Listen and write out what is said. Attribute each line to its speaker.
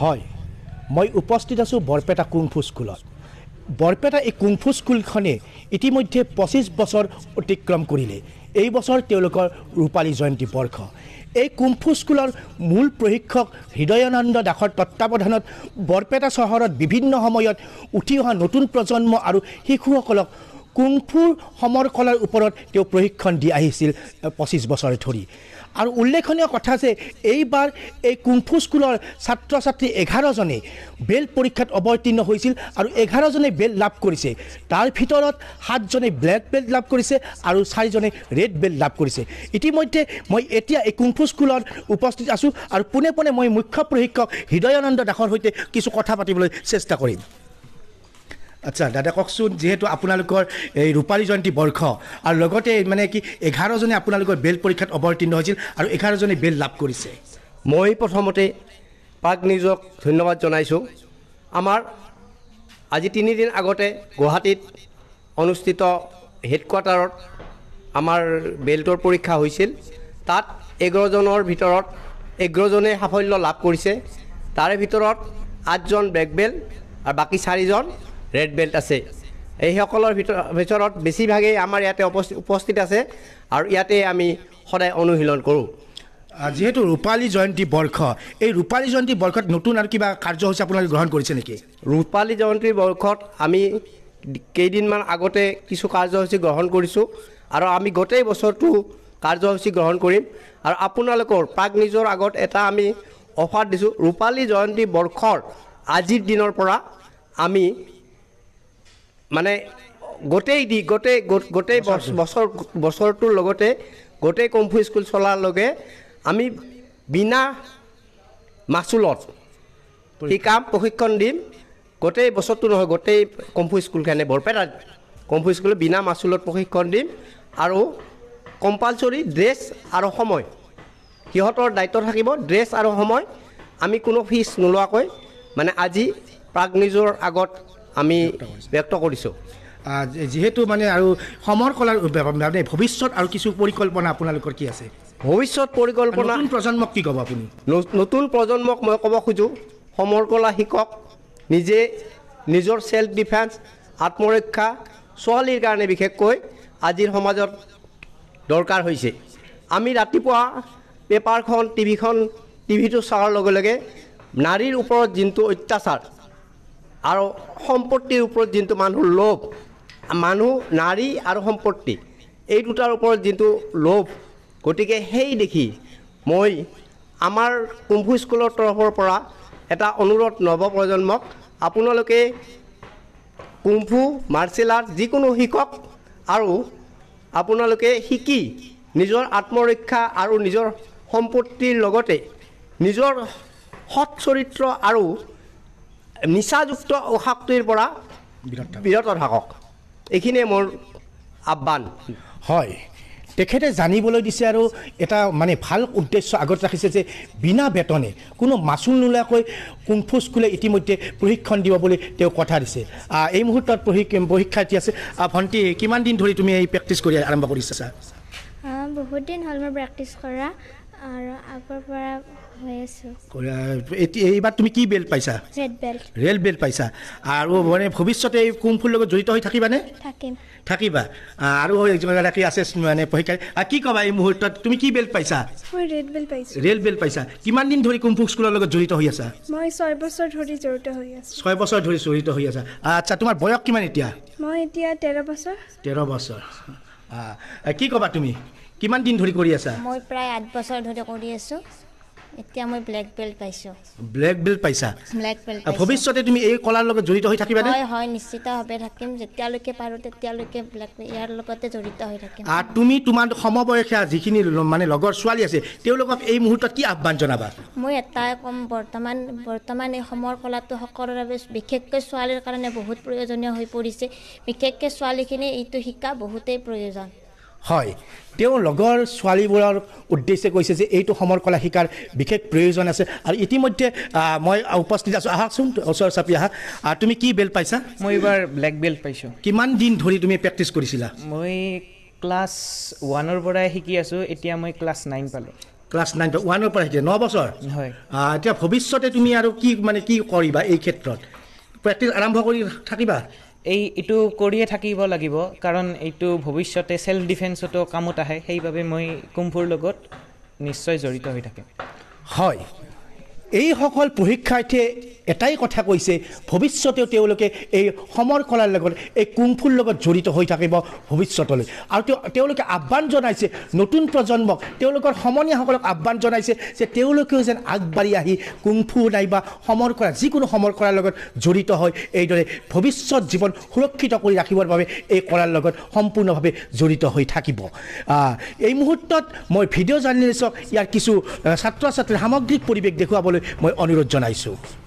Speaker 1: হয় মই উপস্থিত আছোঁ বৰপেটা কুংফু স্কুলত বৰপেটা এই কুংফু স্কুলখনে ইতিমধ্যে পঁচিছ বছৰ অতিক্ৰম কৰিলে এই বছৰ তেওঁলোকৰ ৰূপালী জয়ন্তী বৰ্ষ এই কুম্ফু স্কুলৰ মূল প্ৰশিক্ষক হৃদয়ানন্দ দাসৰ তত্বাৱধানত বৰপেটা চহৰত বিভিন্ন সময়ত উঠি অহা নতুন প্ৰজন্ম আৰু শিশুসকলক কুংফুৰ সমৰ কলাৰ ওপৰত তেওঁ প্ৰশিক্ষণ দি আহিছিল পঁচিছ বছৰ ধৰি আৰু উল্লেখনীয় কথা যে এইবাৰ এই কুম্ফু স্কুলৰ ছাত্ৰ ছাত্ৰী এঘাৰজনেই বেল পৰীক্ষাত অৱতীৰ্ণ হৈছিল আৰু এঘাৰজনেই বেল লাভ কৰিছে তাৰ ভিতৰত সাতজনেই ব্লেক বেল্ট লাভ কৰিছে আৰু চাৰিজনে ৰেড বেল্ট লাভ কৰিছে ইতিমধ্যে মই এতিয়া এই কুম্ফু স্কুলত উপস্থিত আছোঁ আৰু পোনে পোনে মই মুখ্য প্ৰশিক্ষক হৃদয়ানন্দ দাসৰ সৈতে কিছু কথা পাতিবলৈ চেষ্টা কৰিম আচ্ছা দাদা কওকচোন যিহেতু আপোনালোকৰ এই ৰূপালী জয়ন্তী বৰ্ষ আৰু লগতে মানে কি এঘাৰজনে আপোনালোকৰ
Speaker 2: বেল পৰীক্ষাত অৱতীৰ্ণ হৈছিল আৰু এঘাৰজনে বেল লাভ কৰিছে মই প্ৰথমতে পাক নিউজক ধন্যবাদ জনাইছোঁ আমাৰ আজি তিনিদিন আগতে গুৱাহাটীত অনুষ্ঠিত হেডকোৱাৰ্টাৰত আমাৰ বেল্টৰ পৰীক্ষা হৈছিল তাত এঘাৰজনৰ ভিতৰত এঘাৰজনে সাফল্য লাভ কৰিছে তাৰে ভিতৰত আঠজন ব্ৰেক বেল্ট আৰু বাকী চাৰিজন ৰেড বেল্ট আছে এইসকলৰ ভিতৰ ভিতৰত বেছিভাগেই আমাৰ ইয়াতে উপস্থিত আছে আৰু ইয়াতে আমি সদায় অনুশীলন কৰোঁ যিহেতু ৰূপালী জয়ন্তী বৰ্ষ এই ৰূপালী জয়ন্তী বৰ্ষত নতুন আৰু কিবা কাৰ্যসূচী আপোনালোকে গ্ৰহণ কৰিছে নেকি ৰূপালী জয়ন্তীৰ বৰ্ষত আমি কেইদিনমান আগতে কিছু কাৰ্যসূচী গ্ৰহণ কৰিছোঁ আৰু আমি গোটেই বছৰটো কাৰ্যসূচী গ্ৰহণ কৰিম আৰু আপোনালোকৰ প্ৰাগ নিজৰ আগত এটা আমি অফাৰ দিছোঁ ৰূপালী জয়ন্তী বৰ্ষৰ আজিৰ দিনৰ পৰা আমি মানে গোটেই দি গোটেই গোটেই বছৰ বছৰটোৰ লগতে গোটেই কম্ফু স্কুল চলাৰ লগে আমি বিনা মাচুলত শিকাম প্ৰশিক্ষণ দিম গোটেই বছৰটো নহয় গোটেই কম্ফু স্কুলখনে বৰপেটাত কম্ফু স্কুলত বিনা মাচুলত প্ৰশিক্ষণ দিম আৰু কম্পালচৰি ড্ৰেছ আৰু সময় সিহঁতৰ দায়িত্ব থাকিব ড্ৰেছ আৰু সময় আমি কোনো ফিজ নোলোৱাকৈ মানে আজি প্ৰাগ প্ৰাগনিজৰ আগত আমি ব্যক্ত কৰিছোঁ
Speaker 1: যিহেতু মানে আৰু সমৰ কলাৰ ভৱিষ্যত আৰু কিছু পৰিকল্পনা আপোনালোকৰ
Speaker 2: কি আছে ভৱিষ্যত পৰিকল্পনা নতুন প্ৰজন্মক কি ক'ব আপুনি নতুন প্ৰজন্মক মই ক'ব খোজোঁ সমৰ কলা শিকক নিজে নিজৰ চেল্ফ ডিফেন্স আত্মৰক্ষা ছোৱালীৰ কাৰণে বিশেষকৈ আজিৰ সমাজত দৰকাৰ হৈছে আমি ৰাতিপুৱা পেপাৰখন টিভিখন টিভিটো চোৱাৰ লগে লগে নাৰীৰ ওপৰত যোনটো অত্যাচাৰ আৰু সম্পত্তিৰ ওপৰত যোনটো মানুহৰ লোভ মানুহ নাৰী আৰু সম্পত্তি এই দুটাৰ ওপৰত যোনটো লোভ গতিকে সেই দেখি মই আমাৰ কুম্ভু স্কুলৰ তৰফৰ পৰা এটা অনুৰোধ নৱপ্ৰজন্মক আপোনালোকে কুম্ভু মাৰ্চিয়েল আৰ্ট যিকোনো শিকক আৰু আপোনালোকে শিকি নিজৰ আত্মৰক্ষা আৰু নিজৰ সম্পত্তিৰ লগতে নিজৰ সৎ চৰিত্ৰ আৰু নিচাযুক্ত অশাক্তিৰ পৰা বিৰত থাকক এইখিনিয়ে মোৰ আহ্বান হয় তেখেতে জানিবলৈ দিছে
Speaker 1: আৰু এটা মানে ভাল উদ্দেশ্য আগত ৰাখিছে যে বিনা বেতনে কোনো মাচুল নোলোৱাকৈ কুম্ফু স্কুলে ইতিমধ্যে প্ৰশিক্ষণ দিব বুলি তেওঁ কথা দিছে এই মুহূৰ্তত প্ৰশিক্ষাৰ্থী আছে ভণ্টি কিমান দিন ধৰি তুমি এই প্ৰেক্টিচ কৰি আৰম্ভ কৰিছা
Speaker 2: বহুত দিন হ'ল মই প্ৰেক্টিচ কৰা আৰু আগৰ পৰা Uh,
Speaker 1: এইবাৰ তুমি কি বেল্ট পাইছা ৰেল বেল্ট পাইছা আৰু মানে ভৱিষ্যতে এই কুম্ফুৰ লগত জড়িত হৈ থাকিবানে থাকিবা আৰু এগৰাকী আছে মানে কি কবা এই মুহূৰ্তত তুমি কি বেল্ট পাইছা ৰেল বেল্ট পাইছা কিমান দিন ধৰি কুম্ফু স্কুলৰ লগত জড়িত হৈ আছা
Speaker 2: মই ছয় বছৰ ধৰি জড়িত হৈ আছো
Speaker 1: ছয় বছৰ ধৰি জড়িত হৈ আছা আচ্ছা তোমাৰ বয়স কিমান এতিয়া
Speaker 2: মই এতিয়া তেৰ বছৰ
Speaker 1: তেৰ বছৰ কি কবা তুমি কিমান দিন ধৰি কৰি আছা মই
Speaker 2: প্ৰায় আঠ বছৰ ধৰি কৰি আছো এতিয়া মই ব্লেক বেল্ট পাইছোঁ
Speaker 1: ব্লেক বেল্ট পাইছা ব্লেক বেল্ট ভৱিষ্যতে তুমি এই কলাৰ লগত জড়িত হৈ থাকিবা হয়
Speaker 2: হয় নিশ্চিত ভাৱে থাকিম যেতিয়ালৈকে পাৰোঁ তেতিয়ালৈকে ব্লেক ইয়াৰ লগতে জড়িত হৈ থাকিম
Speaker 1: আৰু তুমি তোমাৰ সমবয়সীয়া যিখিনি মানে লগৰ ছোৱালী আছে তেওঁলোকক এই মুহূৰ্তত কি আহ্বান জনাবা
Speaker 2: মই এটাই ক'ম বৰ্তমান বৰ্তমান এই সমৰ কলাটো সকলোৰে বাবে বিশেষকৈ ছোৱালীৰ কাৰণে বহুত প্ৰয়োজনীয় হৈ পৰিছে বিশেষকৈ ছোৱালীখিনি এইটো শিকা বহুতেই প্ৰয়োজন
Speaker 1: হয় তেওঁ লগৰ ছোৱালীবোৰৰ উদ্দেশ্যে কৈছে যে এইটো সমৰ কলা শিকাৰ বিশেষ প্ৰয়োজন আছে আৰু ইতিমধ্যে মই উপস্থিত আছোঁ আহাচোন ওচৰ চাপি আহা তুমি কি বেল্ট পাইছা মই এইবাৰ ব্লেক বেল্ট পাইছোঁ কিমান দিন ধৰি তুমি প্ৰেক্টিচ কৰিছিলা মই ক্লাছ ওৱানৰ পৰাই শিকি আছোঁ এতিয়া মই ক্লাছ নাইন পালোঁ ক্লাছ নাইন ওৱানৰ পৰা শিকি ন বছৰ হয় এতিয়া ভৱিষ্যতে তুমি আৰু কি মানে কি কৰিবা এই ক্ষেত্ৰত প্ৰেক্টিচ আৰম্ভ কৰি থাকিবা এই এইটো কৰিয়ে থাকিব লাগিব কাৰণ এইটো ভৱিষ্যতে চেল্ফ ডিফেন্সতো কামত আহে সেইবাবে মই কুম্ভুৰ লগত নিশ্চয় জড়িত হৈ থাকিম হয় এইসকল প্ৰশিক্ষাৰ্থীয়ে এটাই কথা কৈছে ভৱিষ্যতেও তেওঁলোকে এই সমৰ কলাৰ লগত এই কুংফুৰ লগত জড়িত হৈ থাকিব ভৱিষ্যতলৈ আৰু তেওঁ তেওঁলোকে আহ্বান জনাইছে নতুন প্ৰজন্মক তেওঁলোকৰ সমনীয়াসকলক আহ্বান জনাইছে যে তেওঁলোকেও যেন আগবাঢ়ি আহি কুংফু নাইবা সমৰ কৰা যিকোনো সমৰ কৰাৰ লগত জড়িত হৈ এইদৰে ভৱিষ্যত জীৱন সুৰক্ষিত কৰি ৰাখিবৰ বাবে এই কলাৰ লগত সম্পূৰ্ণভাৱে জড়িত হৈ থাকিব এই মুহূৰ্তত মই ভিডিঅ' জাৰ্ণেলিষ্টক ইয়াৰ কিছু ছাত্ৰ ছাত্ৰীৰ সামগ্ৰিক পৰিৱেশ দেখুৱাবলৈ মই অনুৰোধ জনাইছোঁ